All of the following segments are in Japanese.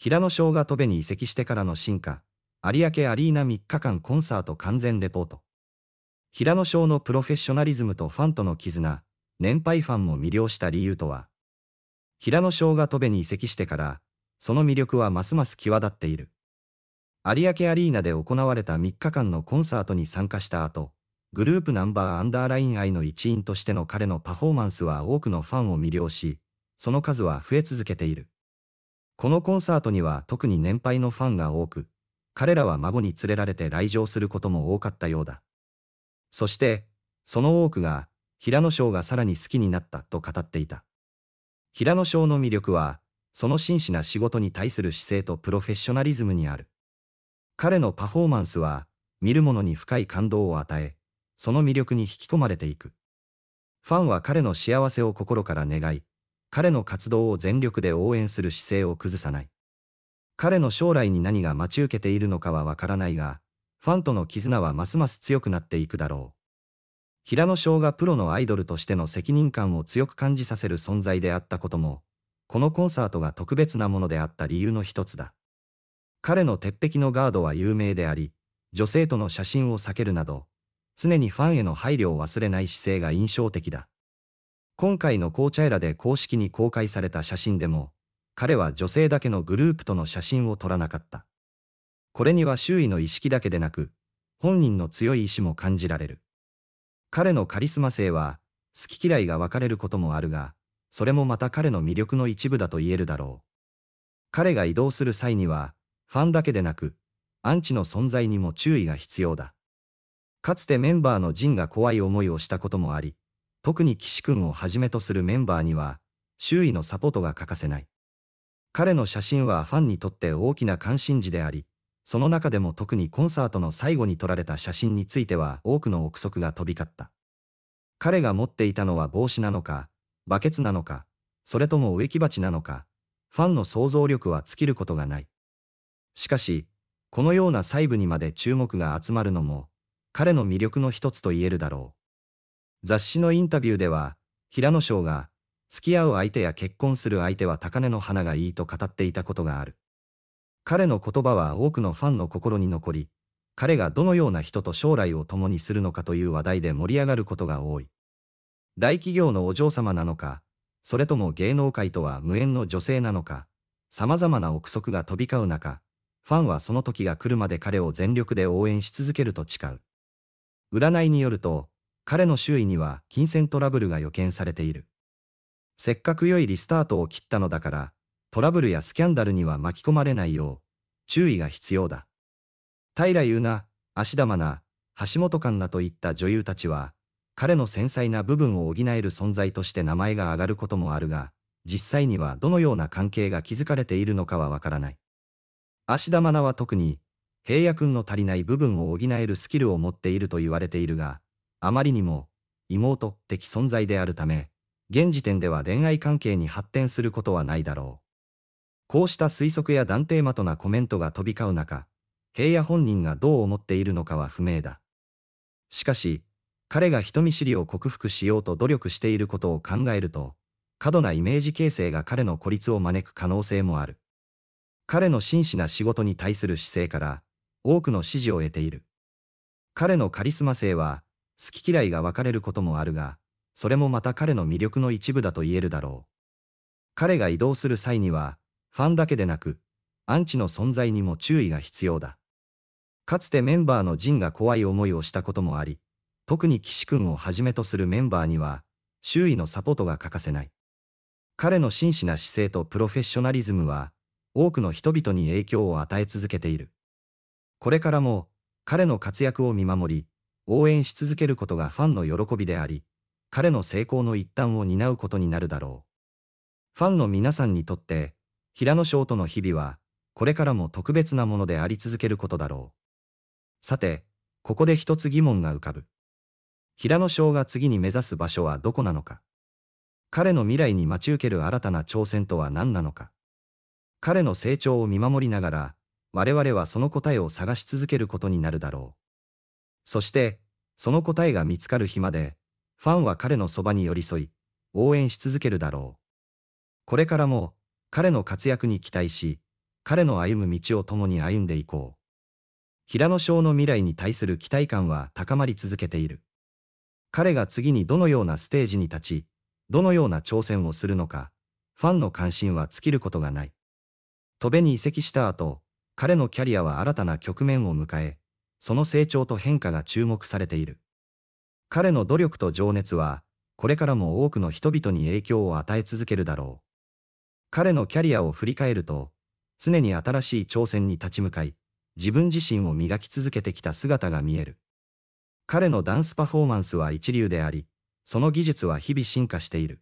平野翔が戸部に移籍してからの進化、有明アリーナ3日間コンサート完全レポート。平野翔のプロフェッショナリズムとファンとの絆、年配ファンも魅了した理由とは、平野翔が戸部に移籍してから、その魅力はますます際立っている。有明アリーナで行われた3日間のコンサートに参加した後、グループナンバーアンダーライン愛の一員としての彼のパフォーマンスは多くのファンを魅了し、その数は増え続けている。このコンサートには特に年配のファンが多く、彼らは孫に連れられて来場することも多かったようだ。そして、その多くが、平野翔がさらに好きになったと語っていた。平野翔の魅力は、その真摯な仕事に対する姿勢とプロフェッショナリズムにある。彼のパフォーマンスは、見る者に深い感動を与え、その魅力に引き込まれていく。ファンは彼の幸せを心から願い、彼の活動を全力で応援する姿勢を崩さない。彼の将来に何が待ち受けているのかはわからないが、ファンとの絆はますます強くなっていくだろう。平野翔がプロのアイドルとしての責任感を強く感じさせる存在であったことも、このコンサートが特別なものであった理由の一つだ。彼の鉄壁のガードは有名であり、女性との写真を避けるなど、常にファンへの配慮を忘れない姿勢が印象的だ。今回の紅茶ラで公式に公開された写真でも、彼は女性だけのグループとの写真を撮らなかった。これには周囲の意識だけでなく、本人の強い意志も感じられる。彼のカリスマ性は、好き嫌いが分かれることもあるが、それもまた彼の魅力の一部だと言えるだろう。彼が移動する際には、ファンだけでなく、アンチの存在にも注意が必要だ。かつてメンバーのジンが怖い思いをしたこともあり、特に岸くんをはじめとするメンバーには、周囲のサポートが欠かせない。彼の写真はファンにとって大きな関心事であり、その中でも特にコンサートの最後に撮られた写真については多くの憶測が飛び交った。彼が持っていたのは帽子なのか、バケツなのか、それとも植木鉢なのか、ファンの想像力は尽きることがない。しかし、このような細部にまで注目が集まるのも、彼の魅力の一つと言えるだろう。雑誌のインタビューでは、平野翔が、付き合う相手や結婚する相手は高根の花がいいと語っていたことがある。彼の言葉は多くのファンの心に残り、彼がどのような人と将来を共にするのかという話題で盛り上がることが多い。大企業のお嬢様なのか、それとも芸能界とは無縁の女性なのか、様々な憶測が飛び交う中、ファンはその時が来るまで彼を全力で応援し続けると誓う。占いによると、彼の周囲には金銭トラブルが予見されている。せっかく良いリスタートを切ったのだから、トラブルやスキャンダルには巻き込まれないよう、注意が必要だ。平優奈、芦田愛菜、橋本環奈といった女優たちは、彼の繊細な部分を補える存在として名前が挙がることもあるが、実際にはどのような関係が築かれているのかはわからない。芦田愛菜は特に、平野君の足りない部分を補えるスキルを持っていると言われているが、あまりにも妹的存在であるため、現時点では恋愛関係に発展することはないだろう。こうした推測や断定的なコメントが飛び交う中、平野本人がどう思っているのかは不明だ。しかし、彼が人見知りを克服しようと努力していることを考えると、過度なイメージ形成が彼の孤立を招く可能性もある。彼の真摯な仕事に対する姿勢から、多くの支持を得ている。彼のカリスマ性は、好き嫌いが分かれることもあるが、それもまた彼の魅力の一部だと言えるだろう。彼が移動する際には、ファンだけでなく、アンチの存在にも注意が必要だ。かつてメンバーのジンが怖い思いをしたこともあり、特に岸君をはじめとするメンバーには、周囲のサポートが欠かせない。彼の真摯な姿勢とプロフェッショナリズムは、多くの人々に影響を与え続けている。これからも、彼の活躍を見守り、応援し続けることがファンの喜びであり、彼の成功の一端を担うことになるだろう。ファンの皆さんにとって、平野翔との日々は、これからも特別なものであり続けることだろう。さて、ここで一つ疑問が浮かぶ。平野翔が次に目指す場所はどこなのか彼の未来に待ち受ける新たな挑戦とは何なのか彼の成長を見守りながら、我々はその答えを探し続けることになるだろう。そして、その答えが見つかる日まで、ファンは彼のそばに寄り添い、応援し続けるだろう。これからも、彼の活躍に期待し、彼の歩む道を共に歩んでいこう。平野翔の未来に対する期待感は高まり続けている。彼が次にどのようなステージに立ち、どのような挑戦をするのか、ファンの関心は尽きることがない。戸辺に移籍した後、彼のキャリアは新たな局面を迎え、その成長と変化が注目されている。彼の努力と情熱は、これからも多くの人々に影響を与え続けるだろう。彼のキャリアを振り返ると、常に新しい挑戦に立ち向かい、自分自身を磨き続けてきた姿が見える。彼のダンスパフォーマンスは一流であり、その技術は日々進化している。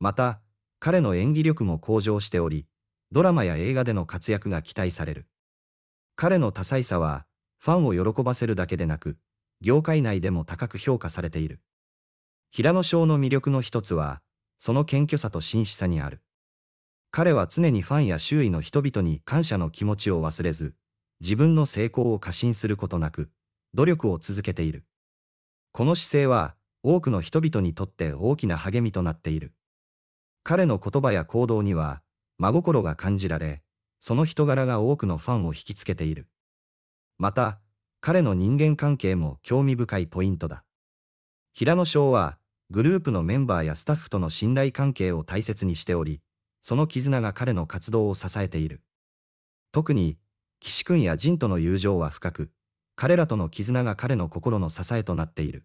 また、彼の演技力も向上しており、ドラマや映画での活躍が期待される。彼の多彩さは、ファンを喜ばせるだけでなく、業界内でも高く評価されている。平野翔の魅力の一つは、その謙虚さと真摯さにある。彼は常にファンや周囲の人々に感謝の気持ちを忘れず、自分の成功を過信することなく、努力を続けている。この姿勢は、多くの人々にとって大きな励みとなっている。彼の言葉や行動には、真心が感じられ、その人柄が多くのファンを引きつけている。また、彼の人間関係も興味深いポイントだ。平野翔は、グループのメンバーやスタッフとの信頼関係を大切にしており、その絆が彼の活動を支えている。特に、岸君や仁との友情は深く、彼らとの絆が彼の心の支えとなっている。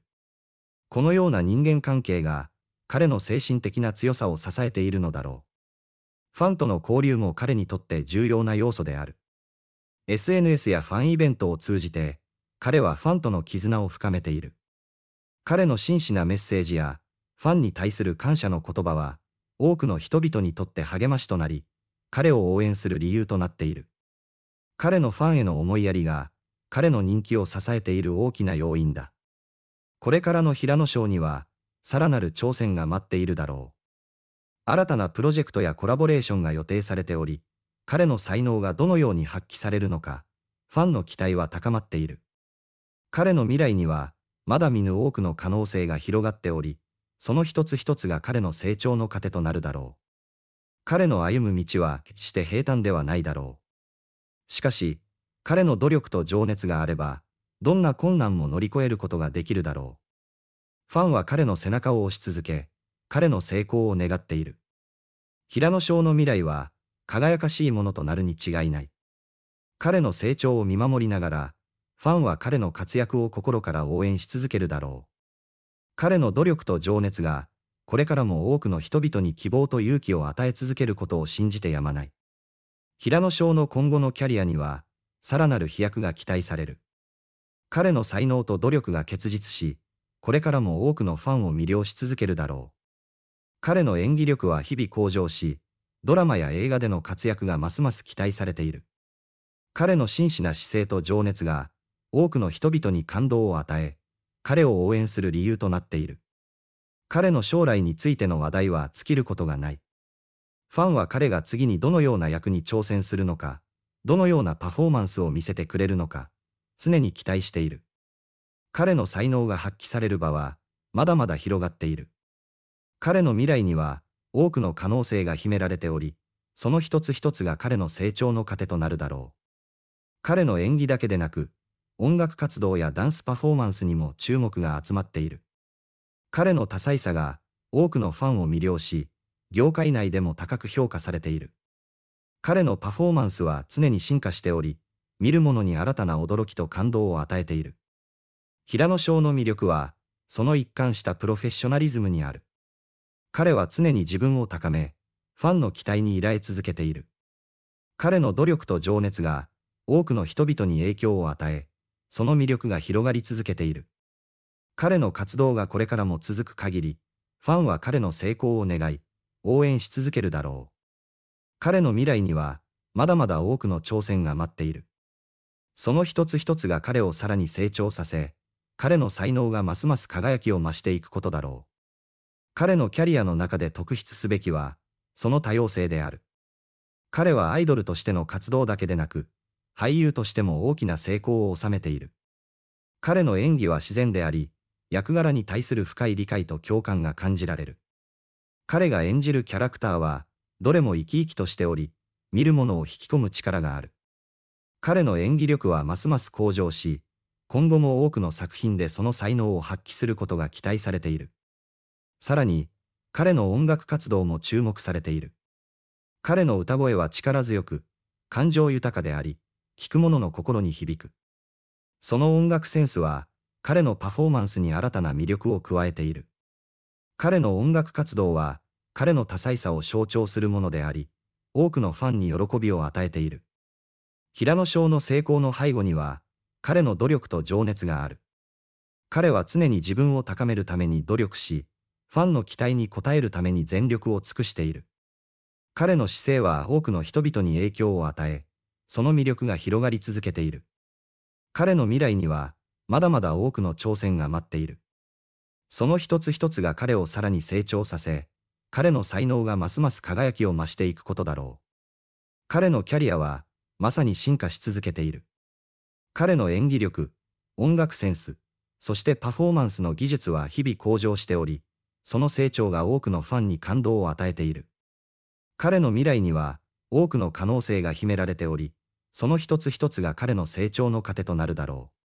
このような人間関係が、彼の精神的な強さを支えているのだろう。ファンとの交流も彼にとって重要な要素である。SNS やファンイベントを通じて、彼はファンとの絆を深めている。彼の真摯なメッセージや、ファンに対する感謝の言葉は、多くの人々にとって励ましとなり、彼を応援する理由となっている。彼のファンへの思いやりが、彼の人気を支えている大きな要因だ。これからの平野賞には、さらなる挑戦が待っているだろう。新たなプロジェクトやコラボレーションが予定されており、彼の才能がどのように発揮されるのか、ファンの期待は高まっている。彼の未来には、まだ見ぬ多くの可能性が広がっており、その一つ一つが彼の成長の糧となるだろう。彼の歩む道は決して平坦ではないだろう。しかし、彼の努力と情熱があれば、どんな困難も乗り越えることができるだろう。ファンは彼の背中を押し続け、彼の成功を願っている。平野翔の未来は、輝かしいものとなるに違いない。彼の成長を見守りながら、ファンは彼の活躍を心から応援し続けるだろう。彼の努力と情熱が、これからも多くの人々に希望と勇気を与え続けることを信じてやまない。平野翔の今後のキャリアには、さらなる飛躍が期待される。彼の才能と努力が結実し、これからも多くのファンを魅了し続けるだろう。彼の演技力は日々向上し、ドラマや映画での活躍がますます期待されている。彼の真摯な姿勢と情熱が、多くの人々に感動を与え、彼を応援する理由となっている。彼の将来についての話題は尽きることがない。ファンは彼が次にどのような役に挑戦するのか、どのようなパフォーマンスを見せてくれるのか、常に期待している。彼の才能が発揮される場は、まだまだ広がっている。彼の未来には、多くの可能性が秘められており、その一つ一つが彼の成長の糧となるだろう。彼の演技だけでなく、音楽活動やダンスパフォーマンスにも注目が集まっている。彼の多彩さが多くのファンを魅了し、業界内でも高く評価されている。彼のパフォーマンスは常に進化しており、見る者に新たな驚きと感動を与えている。平野翔の魅力は、その一貫したプロフェッショナリズムにある。彼は常に自分を高め、ファンの期待に依頼続けている。彼の努力と情熱が、多くの人々に影響を与え、その魅力が広がり続けている。彼の活動がこれからも続く限り、ファンは彼の成功を願い、応援し続けるだろう。彼の未来には、まだまだ多くの挑戦が待っている。その一つ一つが彼をさらに成長させ、彼の才能がますます輝きを増していくことだろう。彼のキャリアの中で特筆すべきは、その多様性である。彼はアイドルとしての活動だけでなく、俳優としても大きな成功を収めている。彼の演技は自然であり、役柄に対する深い理解と共感が感じられる。彼が演じるキャラクターは、どれも生き生きとしており、見る者を引き込む力がある。彼の演技力はますます向上し、今後も多くの作品でその才能を発揮することが期待されている。さらに、彼の音楽活動も注目されている。彼の歌声は力強く、感情豊かであり、聴く者の心に響く。その音楽センスは、彼のパフォーマンスに新たな魅力を加えている。彼の音楽活動は、彼の多彩さを象徴するものであり、多くのファンに喜びを与えている。平野翔の成功の背後には、彼の努力と情熱がある。彼は常に自分を高めるために努力し、ファンの期待に応えるために全力を尽くしている。彼の姿勢は多くの人々に影響を与え、その魅力が広がり続けている。彼の未来には、まだまだ多くの挑戦が待っている。その一つ一つが彼をさらに成長させ、彼の才能がますます輝きを増していくことだろう。彼のキャリアは、まさに進化し続けている。彼の演技力、音楽センス、そしてパフォーマンスの技術は日々向上しており、その成長が多くのファンに感動を与えている。彼の未来には、多くの可能性が秘められており、その一つ一つが彼の成長の糧となるだろう。